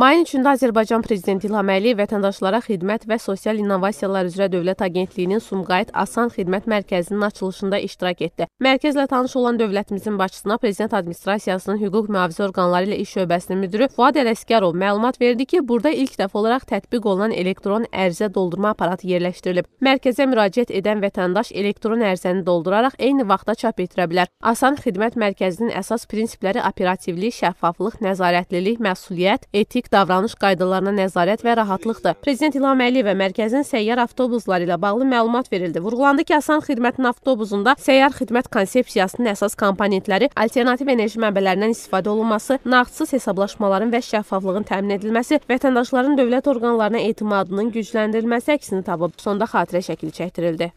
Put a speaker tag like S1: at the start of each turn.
S1: Mayın 3-də Azərbaycan prezidenti İlham Əliyev vətəndaşlara xidmət və sosial innovasiyalar üzrə Dövlət Agentliyinin Sumqayıt Asan Xidmət Mərkəzinin açılışında iştirak etdi. Mərkəzlə tanış olan dövlətimizin başçısına Prezident Administrasiyasının hüquq mühafizə orqanları ilə iş şöbəsinin müdürü Fuad Ələsgərov məlumat verdi ki, burada ilk dəfə olaraq tətbiq olunan elektron ərizə doldurma aparatı yerləşdirilib. Mərkəzə müraciət edən vətəndaş elektron ərizəni dolduraraq eyni vaxtda çap etdirə bilər. Asan Xidmət Mərkəzinin əsas prinsipləri operativlik, şəffaflıq, nəzarətlilik, məsuliyyət, etik davranış qaydalarına nəzarət və rahatlıqdır. Prezident İlham Əliyevə mərkəzin səyyar avtobusları ilə bağlı məlumat verildi. Vurğulandı ki, asan xidmətin avtobusunda səyyar xidmət konsepsiyasının əsas komponentləri alternativ enerji mənbələrindən istifadə olunması, nağdsız hesablaşmaların və şəffaflığın təmin edilməsi, vətəndaşların dövlət orqanlarına etimadının gücləndirilməsi əksini tapıb, sonda xatirə şəkili çəkdirildi.